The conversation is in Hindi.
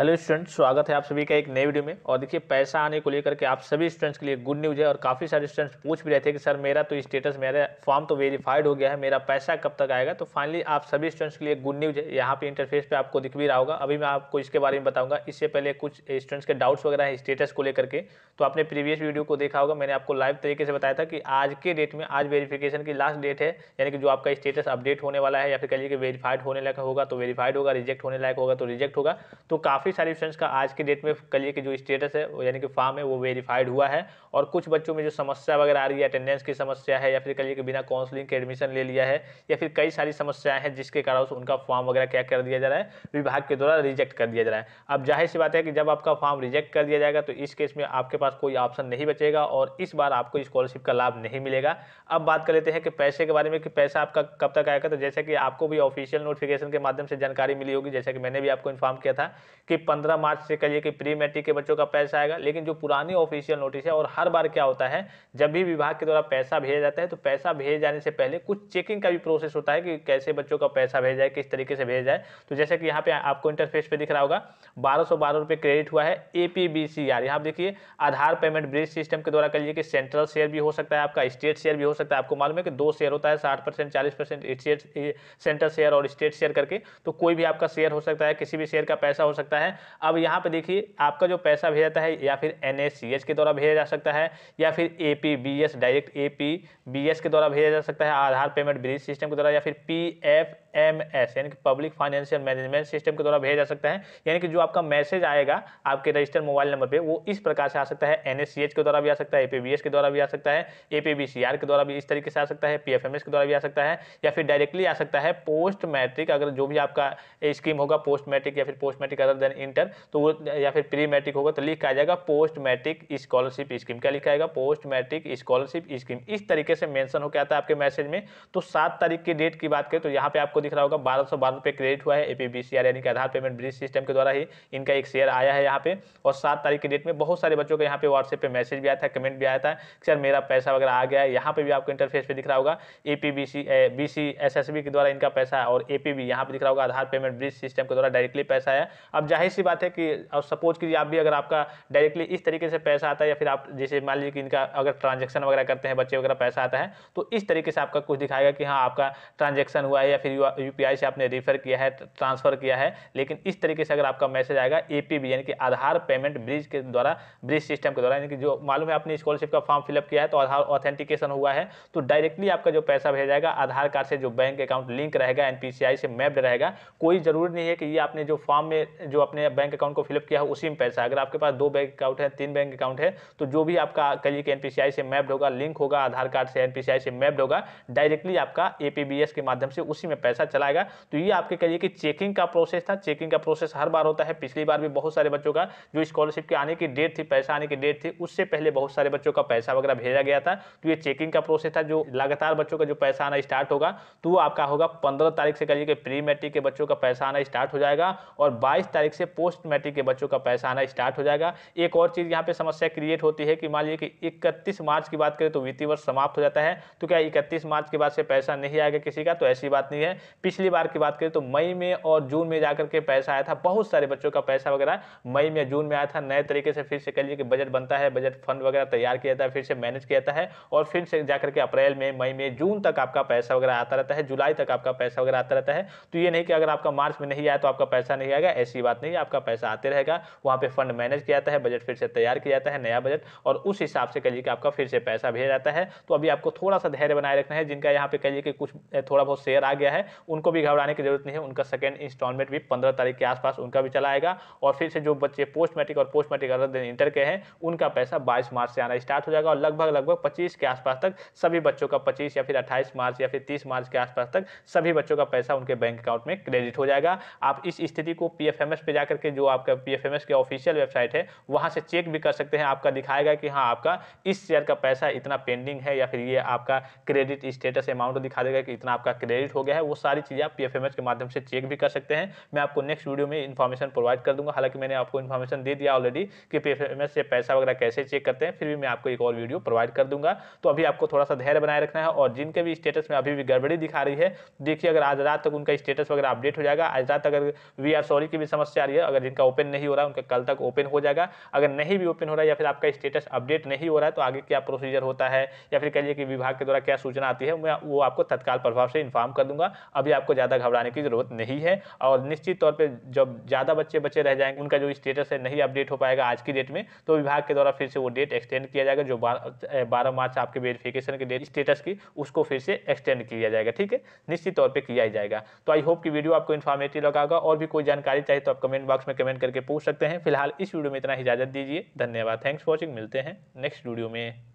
हेलो स्टूडेंट्स स्वागत है आप सभी का एक नए वीडियो में और देखिए पैसा आने को लेकर के आप सभी स्टूडेंट्स के लिए गुड न्यूज़ है और काफ़ी सारे स्टूडेंट्स पूछ भी रहे थे कि सर मेरा तो स्टेटस मेरा फॉर्म तो वेरीफाइड हो गया है मेरा पैसा कब तक आएगा तो फाइनली आप सभी स्टूडेंट्स के लिए गुड न्यूज़ है यहाँ पे इंटरफेस पर आपको दिख भी रहा होगा अभी मैं आपको इसके बारे में बताऊँगा इससे पहले कुछ स्टूडेंट्स के डाउट्स वगैरह है स्टेटस को लेकर के तो आपने प्रीवियस वीडियो को देखा होगा मैंने आपको लाइव तरीके से बताया था कि आज के डेट में आज वेरीफिकेशन की लास्ट डेट है यानी कि जो आपका स्टेटस अपडेट होने वाला है या फिर कह लीजिए कि वेरीफाइड होने लायक होगा तो वेरीफाइड होगा रिजेक्ट होने लायक होगा तो रिजेक्ट होगा तो काफ़ी काफ़ी सारे स्टूडेंट्स का आज के डेट में करिए के जो स्टेटस है यानी कि फॉर्म है वो वेरीफाइड हुआ है और कुछ बच्चों में जो समस्या वगैरह आ रही है अटेंडेंस की समस्या है या फिर करिए के बिना काउंसलिंग के एडमिशन ले लिया है या फिर कई सारी समस्याएं हैं जिसके कारण उनका फॉर्म वगैरह क्या कर दिया जा रहा है विभाग के द्वारा रिजेक्ट कर दिया जा रहा है अब जाहिर सी बात है कि जब आपका फॉर्म रिजेक्ट कर दिया जाएगा तो इस केस में आपके पास कोई ऑप्शन नहीं बचेगा और इस बार आपको स्कॉलरशिप का लाभ नहीं मिलेगा अब बात कर लेते हैं कि पैसे के बारे में कि पैसा आपका कब तक आएगा तो जैसे कि आपको भी ऑफिशियल नोटिफिकेशन के माध्यम से जानकारी मिली होगी जैसे कि मैंने भी आपको इन्फॉर्म किया था कि 15 मार्च से कहिए कि प्री मैट्रिक के बच्चों का पैसा आएगा लेकिन जो पुरानी ऑफिशियल नोटिस है और हर बार क्या होता है जब भी विभाग के द्वारा पैसा भेजा जाता है तो पैसा भेजे जाने से पहले कुछ चेकिंग का भी प्रोसेस होता है कि कैसे बच्चों का पैसा भेजा जाए किस तरीके से भेजा जाए तो जैसे कि यहाँ पे आपको इंटरफेस पर दिख रहा होगा बारह सौ क्रेडिट हुआ है A P B C R यहाँ देखिए आधार पेमेंट ब्रिज सिस्टम के द्वारा कहिए कि सेंट्रल शेयर भी हो सकता है आपका स्टेट शेयर भी हो सकता है आपको मालूम है कि दो शेयर होता है साठ परसेंट चालीस परसेंट सेंट्रल शेयर और स्टेट शेयर करके तो कोई भी आपका शेयर हो सकता है किसी भी शेयर का पैसा हो सकता है जाता है अब यहाँ पे देखिए आपका जो पैसा भेजा जाता है या फिर एन के द्वारा भेजा जा सकता है या फिर ए डायरेक्ट ए के द्वारा भेजा जा सकता है आधार पेमेंट ब्रिज सिस्टम के द्वारा या फिर पी एम एस यानी कि पब्लिक फाइनेंशियल मैनेजमेंट सिस्टम के द्वारा भेजा जा सकता है यानी कि जो आपका मैसेज आएगा आपके रजिस्टर्ड मोबाइल नंबर पे वो इस प्रकार से आ सकता है एन के द्वारा भी आ सकता है ए के द्वारा भी आ सकता है ए के द्वारा भी इस तरीके से आ सकता है पी के द्वारा भी आ सकता है या फिर डायरेक्टली आ सकता है पोस्ट मैट्रिक अगर जो भी आपका स्कीम होगा पोस्ट मैट्रिक या फिर post matric other than inter तो वो या फिर प्री मैट्रिक होगा तो लिखा जाएगा पोस्ट मैट्रिक स्कॉलरशिप स्कीम क्या लिखा जाएगा पोस्ट मैट्रिक स्कॉलरशिप स्कीम इस तरीके से मेंशन होकर आता है आपके मैसेज में तो सात तारीख की डेट की बात करें तो यहाँ पे आपको दिख रहा होगा बारह सौ बारह क्रेडिट हुआ है एपीबीसीआर यानी कि आधार पेमेंट ब्रिज सिस्टम के द्वारा ही इनका एक शेयर आया है यहाँ पे और सात तारीख की डेट में बहुत सारे बच्चों का यहाँ पे व्हाट्सएप पर मैसेज भी आया था कमेंट भी आया था सर मेरा पैसा वगैरह आ गया है यहाँ पर भी आपको इंटरफेस पर दिख रहा होगा A P B C B C S S B के द्वारा इनका पैसा और ए पी बी यहाँ पे दिख रहा होगा आधार पेमेंट ब्रिज सिस्टम के द्वारा डायरेक्टली पैसा आया अब जाए जाहिर सी बात है कि और सपोज कीजिए आप भी अगर आपका डायरेक्टली इस तरीके से पैसा आता है या फिर आप जैसे मान लीजिए कि इनका अगर ट्रांजेक्शन वगैरह करते हैं बच्चे वगैरह पैसा आता है तो इस तरीके से आपका कुछ दिखाएगा कि हाँ आपका ट्रांजेक्शन हुआ है या फिर यू से आपने रिफर किया है ट्रांसफ़र किया है लेकिन इस तरीके से अगर आपका मैसेज आएगा ए यानी कि आधार पेमेंट ब्रिज के द्वारा ब्रिज सिस्टम के द्वारा यानी कि जो मालूम है आपने स्कॉलरशिप का फॉर्म फिलअप किया है तो आधार ऑथेंटिकेशन हुआ है तो डायरेक्टली आपका जो पैसा भेजा जाएगा आधार कार्ड से जो बैंक अकाउंट लिंक रहेगा एनपीसीआई से मैप्ड रहेगा कोई जरूरी नहीं है कि ये आपने जो फॉर्म में जो अपने बैंक अकाउंट को फिलअप किया है उसी में पैसा अगर आपके पास दो बैंक अकाउंट है तीन बैंक अकाउंट है तो जो भी आपका कहिए कि एनपीसीआई से मैप्ड होगा लिंक होगा आधार कार्ड से एनपीसीआई से मैप्ड होगा डायरेक्टली आपका एपीबीएस के माध्यम से उसी में पैसा चलाएगा तो ये आपके कहिए कि चेकिंग का प्रोसेस था चेकिंग का प्रोसेस हर बार होता है पिछली बार भी बहुत सारे बच्चों का जो स्कॉलरशिप के आने की डेट थी पैसा आने की डेट थी उससे पहले बहुत सारे बच्चों का पैसा वगैरह भेजा गया था तो ये चेकिंग का प्रोसेस था जो लगातार बच्चों का जो पैसा आना स्टार्ट होगा तो आपका होगा पंद्रह तारीख से कहिए कि प्री मैट्रिक के बच्चों का पैसा आना स्टार्ट हो जाएगा और बाईस तारीख से पोस्ट मैट्रिक के बच्चों का पैसा आना स्टार्ट हो जाएगा एक और चीज़ यहाँ पे समस्या क्रिएट होती है कि मान लीजिए कि इकतीस मार्च की बात करें तो वित्तीय वर्ष समाप्त हो जाता है तो क्या इकतीस मार्च के बाद से पैसा नहीं आएगा किसी का तो ऐसी बात नहीं है पिछली बार की बात करें तो मई में और जून में जाकर के पैसा आया था बहुत सारे बच्चों का पैसा वगैरह मई में जून में आया था नए तरीके से फिर से कहिए कि बजट बनता है बजट फंड वगैरह तैयार किया जाता है फिर से मैनेज किया जाता है और फिर से जाकर के अप्रैल में मई में जून तक आपका पैसा वगैरह आता रहता है जुलाई तक आपका पैसा वगैरह आता रहता है तो ये नहीं कि अगर आपका मार्च में नहीं आया तो आपका पैसा नहीं आएगा ऐसी बात नहीं ही आपका पैसा आते रहेगा वहाँ पे फंड मैनेज किया जाता है बजट फिर से तैयार किया जाता है नया बजट और उस हिसाब से कहिए कि आपका फिर से पैसा भेजा जाता है तो अभी आपको थोड़ा सा धैर्य बनाए रखना है जिनका यहाँ पे कहिए कि कुछ थोड़ा बहुत शेयर आ गया है उनको भी घबराने की जरूरत नहीं है उनका सेकेंड इंस्टॉलमेंट भी पंद्रह तारीख के आसपास उनका भी चला आएगा और फिर से जो बच्चे पोस्ट मैट्रिक और post matric other than inter के हैं उनका पैसा बाईस मार्च से आना स्टार्ट हो जाएगा और लगभग लगभग पच्चीस के आसपास तक सभी बच्चों का पच्चीस या फिर अट्ठाईस मार्च या फिर तीस मार्च के आसपास तक सभी बच्चों का पैसा उनके बैंक अकाउंट में क्रेडिट हो जाएगा आप इस स्थिति को पी एफ पे जाकर के जो आपका पी एफ के ऑफिशियल वेबसाइट है वहाँ से चेक भी कर सकते हैं आपका दिखाएगा कि हाँ आपका इस शेयर का पैसा इतना पेंडिंग है या फिर ये आपका क्रेडिट स्टेटस अमाउंट दिखा देगा कि इतना आपका क्रेडिट हो गया है वो सारी चीज़ें आप पी के माध्यम से चेक भी कर सकते हैं मैं आपको नेक्स्ट वीडियो में इन्फॉर्मेशन प्रोवाइड कर दूँगा हालांकि मैंने आपको इन्फॉर्मेशन दे दिया ऑलरेडी कि पी से पैसा वगैरह कैसे चेक करते हैं फिर भी मैं आपको एक और वीडियो प्रोवाइड कर दूँगा तो अभी आपको थोड़ा सा धैर्य बनाए रखना है और जिनके भी स्टेटस में अभी भी गड़बड़ी दिखा रही है देखिए अगर आज रात तक उनका स्टेटस वगैरह अपडेट हो जाएगा आज रात अगर वी आर सॉरी की भी समस्या चार है अगर जिनका ओपन नहीं हो रहा है उनका कल तक ओपन हो जाएगा अगर नहीं भी ओपन हो रहा है या फिर आपका स्टेटस अपडेट नहीं हो रहा है तो आगे क्या प्रोसीजर होता है या फिर कहिए कि विभाग के द्वारा क्या सूचना आती है मैं वो आपको तत्काल प्रभाव से इन्फॉर्म कर दूंगा अभी आपको ज़्यादा घबराने की जरूरत नहीं है और निश्चित तौर पर जब ज़्यादा बच्चे बच्चे रह जाएंगे उनका जो स्टेटस है नहीं अपडेट हो पाएगा आज की डेट में तो विभाग के द्वारा फिर से वो डेट एक्सटेंड किया जाएगा जो बारह मार्च आपके वेरिफिकेशन की डेट स्टेटस की उसको फिर से एक्सटेंड किया जाएगा ठीक है निश्चित तौर पर किया जाएगा तो आई होप कि वीडियो आपको इन्फॉर्मेटिव लगा होगा और भी कोई जानकारी चाहिए तो आप कमेंट बॉक्स में कमेंट करके पूछ सकते हैं फिलहाल इस वीडियो में इतना ही इजाजत दीजिए धन्यवाद थैंक्स फॉर वॉचिंग मिलते हैं नेक्स्ट वीडियो में